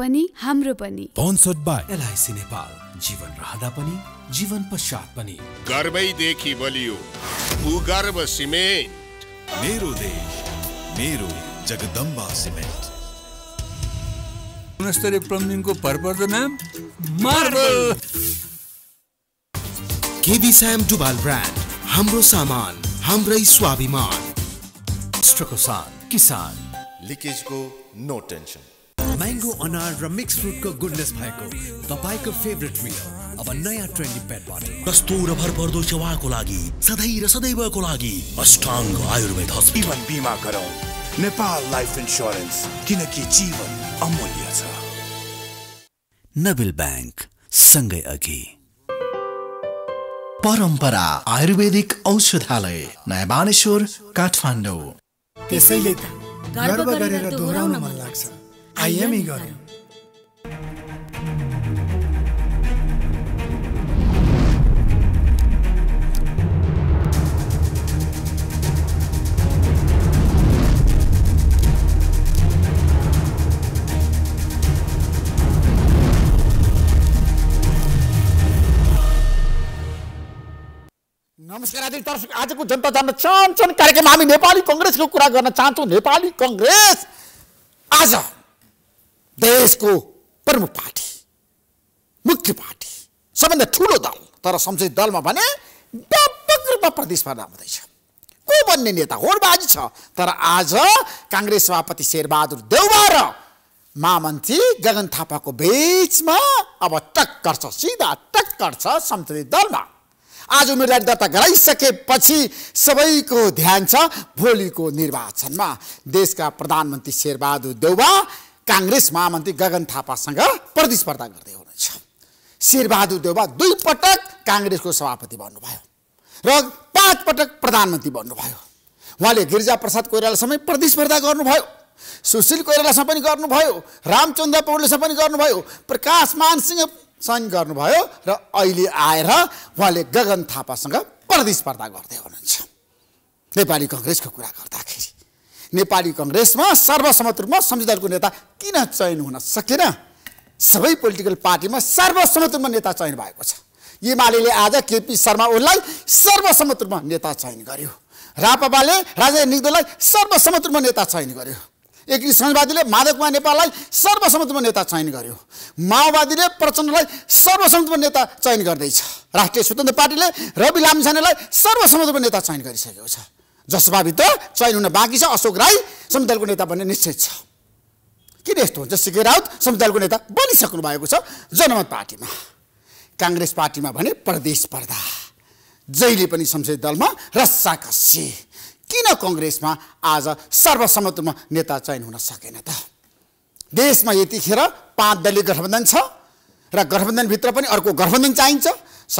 पनि हाम्रो पनि नेपाल जीवन रहँदा पनि जीवन पश्चात पनि गर्वैदेखि बलियो भूगर्भ सिमेन्ट मेरो देश मेरो जगदम्बा सिमेन्ट गुणस्तरीय प्लम्बिङको भरपर्दो नाम मार्बल केबी स्याम डुबाल ब्रान्ड हाम्रो सामान हाम्रै स्वाभिमान राष्ट्रको साथ किसान लिकेजको नो टेन्सन म्याङ्गो अनार र मिक्स फ्रुटको गुडनेस भएको तपाईँको फेभरेट मिल अब नयाँ ट्रेन्डी पेट बाटो सस्तो र भरपर्दो सेवाको लागि सधैँ र सदैवको लागि अष्टाङ्ग आयुर्वेद जीवन बिमा गरौ नेपाल लाइफ इन्स्योरेन्स किनकि जीवन अमूल्य छ नबिल ब्याङ्क सँगै अघि परम्परा आयुर्वेदिक औषधालय नयाँ बानेश्वर काठमाडौँ त्यसैले त गर्व गरेर दोहोऱ्याउन मन लाग्छ आइएमई गर्यो नमस्कार आदि दर्शक आजको जनता जान्न चाहन्छन् कार्यक्रममा हामी नेपाली कङ्ग्रेसको कुरा गर्न चाहन्छौँ नेपाली कङ्ग्रेस आज देशको प्रमुख पार्टी मुख्य पार्टी सबभन्दा ठुलो दल तर संसदीय दलमा भने व्यापक रूपमा प्रतिस्पर्धा हुँदैछ को बन्ने नेता होडबाजी छ तर आज काङ्ग्रेस सभापति शेरबहादुर देउवा र महामन्त्री गगन थापाको बिचमा अब टक्कर छ सिधा टक्कर छ संसदीय दलमा आज उम्मेदवारी दर्ता गराइसकेपछि सबैको ध्यान छ भोलिको निर्वाचनमा देशका प्रधानमन्त्री शेरबहादुर देउवा काङ्ग्रेस महामन्त्री गगन थापासँग प्रतिस्पर्धा गर्दै हुनुहुन्छ शेरबहादुर देउवा दुई पटक काङ्ग्रेसको सभापति बन्नुभयो र पाँच पटक प्रधानमन्त्री बन्नुभयो उहाँले गिरिजा प्रसाद कोइरालासँग प्रतिस्पर्धा गर्नुभयो सुशील कोइरालासँग पनि गर्नुभयो रामचन्द्र पौडेलसँग पनि गर्नुभयो प्रकाश मानसिंह सन् गर्नुभयो र अहिले आएर उहाँले गगन थापासँग प्रतिस्पर्धा गर्दै हुनुहुन्छ नेपाली कङ्ग्रेसको कुरा गर्दाखेरि नेपाली कङ्ग्रेसमा सर्वसम्मत रूपमा संविधानको नेता किन चयन हुन सकेन सबै पोलिटिकल पार्टीमा सर्वसम्मत रूपमा नेता चयन भएको छ एमाले आज केपी शर्मा ओलीलाई सर्वसम्मत रूपमा नेता चयन गर्यो रापाले राजेन्द्र निगदेलाई सर्वसम्मत रूपमा नेता चयन गर्यो एकी समाजवादीले माधव कुमार नेपाललाई सर्वसम्मतमा नेता चयन गर्यो माओवादीले प्रचण्डलाई सर्वसम्मतमा नेता चयन गर्दैछ राष्ट्रिय स्वतन्त्र पार्टीले रवि लामिछानेलाई सर्वसम्मतमा नेता चयन गरिसकेको छ जसपाभित्र चयन हुन बाँकी छ अशोक राई समुदायको नेता बन्ने निश्चित छ किन यस्तो हुन्छ सिके राउत समुदायको नेता बनिसक्नु भएको छ जनमत पार्टीमा काङ्ग्रेस पार्टीमा भने प्रदेश पर्दा जहिले पनि संसदीय दलमा रस्सा रस्साकसी किन कङ्ग्रेसमा आज सर्वसम्मतमा नेता चयन हुन सकेन त देशमा यतिखेर पाँच दलीय गठबन्धन छ र गठबन्धनभित्र पनि अर्को गठबन्धन चाहिन्छ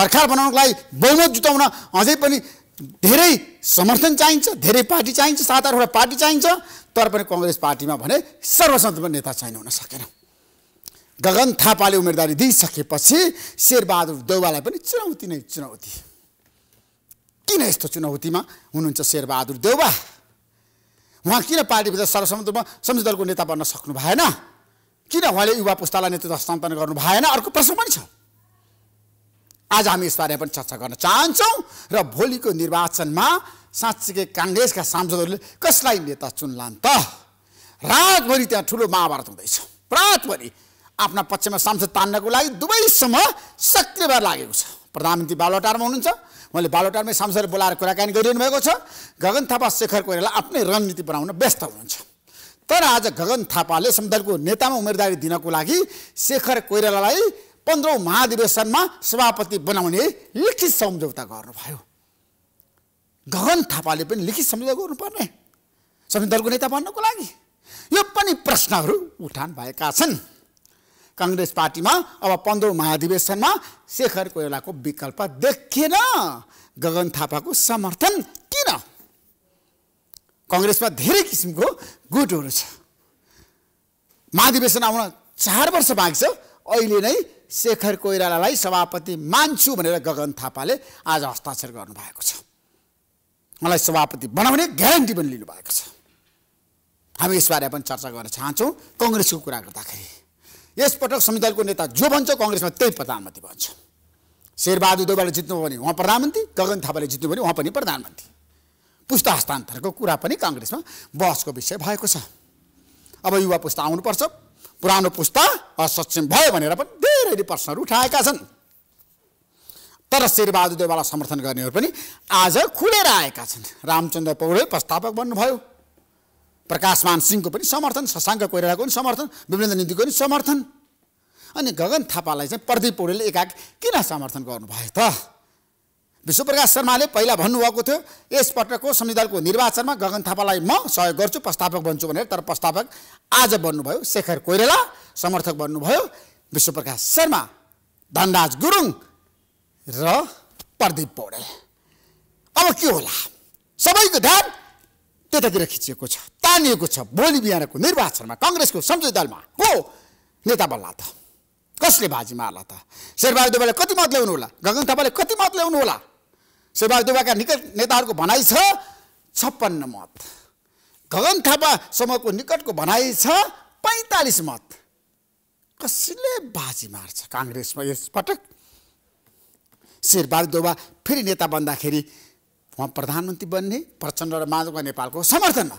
सरकार बनाउनको लागि बहुमत जुटाउन अझै पनि धेरै समर्थन चाहिन्छ धेरै पार्टी चाहिन्छ सात आठवटा पार्टी चाहिन्छ तर पनि कङ्ग्रेस पार्टीमा भने सर्वसम्मतमा नेता छैन हुन सकेन गगन थापाले उम्मेदवारी दिइसकेपछि शेरबहादुर देउवालाई पनि चुनौती नै चुनौती किन यस्तो चुनौतीमा हुनुहुन्छ शेरबहादुर देउवा उहाँ किन पार्टीभित्र सर्वसम्मतमा संसद दलको नेता बन्न सक्नु भएन किन उहाँले युवा पुस्तालाई नेतृत्व हस्तान्तरण गर्नु भएन अर्को प्रश्न पनि छ आज हामी यसबारे पनि चर्चा गर्न चाहन्छौँ र भोलिको निर्वाचनमा साँच्चीकै काङ्ग्रेसका सांसदहरूले कसलाई नेता चुन्लान् त रातभरि त्यहाँ ठुलो महाभारत हुँदैछ रातभरि आफ्ना पक्षमा सांसद तान्नको लागि दुवैसम्म सक्रिय भएर लागेको छ प्रधानमन्त्री बालोटारमा हुनुहुन्छ उहाँले बालोटारमै सांसद बोलाएर कुराकानी गरिरहनु भएको छ गगन थापा शेखर कोइराला आफ्नै रणनीति बनाउन व्यस्त हुनुहुन्छ तर आज गगन थापाले संसदको नेतामा उम्मेदवारी दिनको लागि शेखर कोइरालालाई पन्ध्रौँ महाधिवेशनमा सभापति बनाउने लिखित सम्झौता गर्नुभयो गगन थापाले पनि लिखित सम्झौता गर्नुपर्ने दलको नेता बन्नको लागि यो पनि प्रश्नहरू उठान भएका छन् कङ्ग्रेस पार्टीमा अब पन्ध्रौँ महाधिवेशनमा शेखर कोइरालाको विकल्प देखिएन गगन थापाको समर्थन किन कङ्ग्रेसमा धेरै किसिमको गुटहरू छ महाधिवेशन आउन चार वर्ष बाँकी छ अहिले नै शेखर कोइरालालाई सभापति मान्छु भनेर गगन थापाले आज हस्ताक्षर गर्नुभएको छ मलाई सभापति बनाउने ग्यारेन्टी पनि लिनुभएको छ हामी यसबारे पनि चर्चा गर्न चाहन्छौँ कङ्ग्रेसको कुरा गर्दाखेरि यसपटक संविधानको नेता जो भन्छ कङ्ग्रेसमा त्यही प्रधानमन्त्री भन्छ शेरबहादुर देवालले जित्नुभयो भने उहाँ प्रधानमन्त्री गगन थापाले जित्नुभयो भने उहाँ पनि प्रधानमन्त्री पुस्ता हस्तान्तरणको कुरा पनि कङ्ग्रेसमा बहसको विषय भएको छ अब युवा पुस्ता आउनुपर्छ पुरानो पुस्ता असक्षम भयो भनेर पनि धेरैले प्रश्नहरू उठाएका छन् तर शेरबहादुर देवालाई समर्थन गर्नेहरू पनि आज खुलेर आएका छन् रामचन्द्र पौडेल प्रस्तावक बन्नुभयो प्रकाशमान सिंहको पनि समर्थन शशाङ्क कोइरालाको पनि समर्थन विमलेन्द्र निधिको पनि समर्थन अनि गगन थापालाई चाहिँ प्रदीप पौडेलले एकाएक किन समर्थन गर्नुभयो त विश्वप्रकाश शर्माले पहिला भन्नुभएको थियो यसपटकको संविधानको निर्वाचनमा गगन थापालाई म सहयोग गर्छु प्रस्तावक बन्छु भनेर तर प्रस्तावक आज बन्नुभयो शेखर कोइराला समर्थक बन्नुभयो विश्वप्रकाश शर्मा धनराज गुरुङ र प्रदीप पौडेल अब के होला सबैको ध्यान त्यतातिर खिचिएको छ तानिएको छ भोलि बिहानको निर्वाचनमा कङ्ग्रेसको संसदीय दलमा हो नेता बल्ला त कसले बाजी मार्ला त शेरबहादुर दुबईले कति मत ल्याउनु होला गगन थापाले कति मत ल्याउनु होला देवाका निकट नेताहरूको भनाइ छ छप्पन्न मत गगन थापा समूहको निकटको भनाइ छ पैँतालिस मत कसले बाजी मार्छ काङ्ग्रेसमा यसपटक शेरबहादुर फेरि नेता बन्दाखेरि उहाँ प्रधानमन्त्री बन्ने प्रचण्ड र माधवका नेपालको समर्थनमा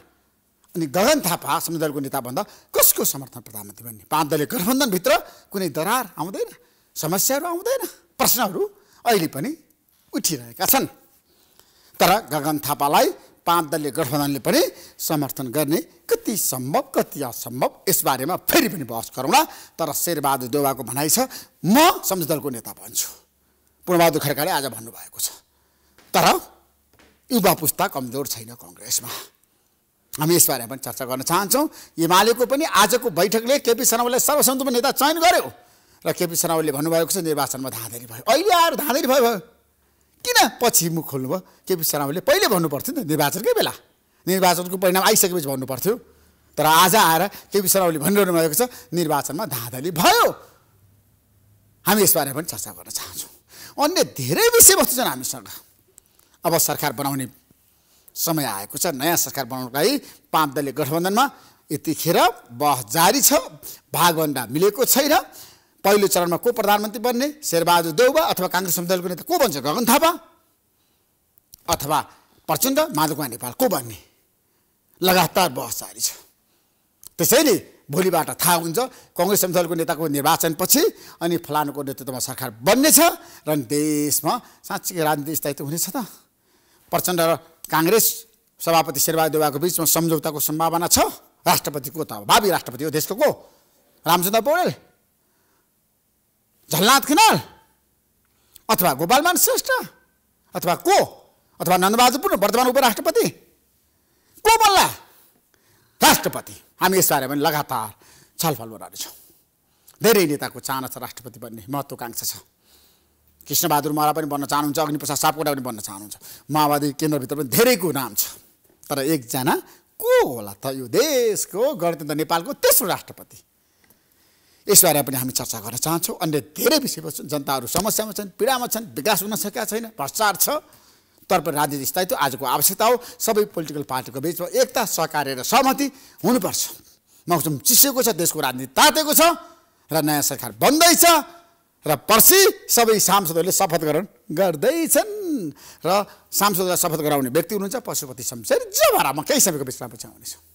अनि गगन थापा समुदायको नेता बन्दा कसको समर्थन प्रधानमन्त्री बन्ने पाँच दलीय गठबन्धनभित्र कुनै दरार आउँदैन समस्याहरू आउँदैन प्रश्नहरू अहिले पनि उठिरहेका छन् तर गगन थापालाई पाँच दलीय गठबन्धनले पनि समर्थन गर्ने कति सम्भव कति असम्भव यसबारेमा फेरि पनि बहस गरौँला तर शेरबहादुर देवाको भनाइ छ म दलको नेता भन्छु पूर्णबहादुर खड्काले आज भन्नुभएको छ तर युवा पुस्ता कमजोर छैन कङ्ग्रेसमा हामी यसबारेमा पनि चर्चा गर्न चाहन्छौँ एमालेको पनि आजको बैठकले केपी शर्मालाई सर्वसम्मतमा नेता चयन गर्यो र केपी शर्माले भन्नुभएको छ निर्वाचनमा धाँधरी भयो अहिले आएर धाँधेरी भयो भयो किन पछि मुख खोल्नुभयो केपी शर्माले पहिले भन्नुपर्थ्यो नि त निर्वाचनकै बेला निर्वाचनको परिणाम आइसकेपछि भन्नु पर्थ्यो तर आज आएर केपी शर्माले भनिरहनु भएको छ निर्वाचनमा धाँधली भयो हामी यसबारे पनि चर्चा गर्न चाहन्छौँ अन्य धेरै विषयवस्तु छन् हामीसँग अब सरकार बनाउने समय आएको छ नयाँ सरकार बनाउनको लागि पाँच दलीय गठबन्धनमा यतिखेर बहस जारी छ भागभन्दा मिलेको छैन पहिलो चरणमा को प्रधानमन्त्री बन्ने शेरबहादुर देउबा अथवा काङ्ग्रेस दलको नेता को बन्छ गगन थापा अथवा प्रचण्ड माधव कुमार नेपाल को बन्ने लगातार बहस जारी छ त्यसैले भोलिबाट थाहा हुन्छ कङ्ग्रेस दलको नेताको निर्वाचनपछि अनि फलानुको नेतृत्वमा सरकार बन्नेछ र देशमा साँच्चीकै राजनीति स्थायित्व हुनेछ त प्रचण्ड र काङ्ग्रेस सभापति शेरबहादुर देउबाको बिचमा सम्झौताको सम्भावना छ राष्ट्रपतिको त भावी राष्ट्रपति हो देशको को रामचन्द्र पौडेल झलनाथ खनाल अथवा गोपालमान श्रेष्ठ अथवा को अथवा नन्दबहादुर वर्तमान उपराष्ट्रपति को बल्ला राष्ट्रपति हामी पनि लगातार छलफल गराउँदैछौँ धेरै नेताको चाहना छ राष्ट्रपति बन्ने महत्त्वकाङ्क्षा छ कृष्णबहादुर मरा पनि बन्न चाहनुहुन्छ अग्निप्रसाद सापकोटा पनि बन्न चाहनुहुन्छ माओवादी केन्द्रभित्र पनि धेरैको नाम छ तर एकजना को होला त यो देशको गणतन्त्र नेपालको तेस्रो राष्ट्रपति यसबारे पनि हामी चर्चा गर्न चाहन्छौँ अन्य धेरै विषयवस्तु जनताहरू समस्यामा छन् पीडामा छन् विकास हुन सकेका छैन भ्रष्टाचार छ तर्फ राजनीति स्थायित्व आजको आवश्यकता हो सबै पोलिटिकल पार्टीको बिचमा एकता सहकार्य र सहमति हुनुपर्छ मौसम चिसिएको छ देशको राजनीति तातेको छ र नयाँ सरकार बन्दैछ र पर्सि सबै सांसदहरूले शपथ ग्रहण गर्दैछन् र सांसदलाई शपथ गराउने व्यक्ति हुनुहुन्छ पशुपति शमशेर जो भएर म केही समयको विश्राम पछि आउनेछु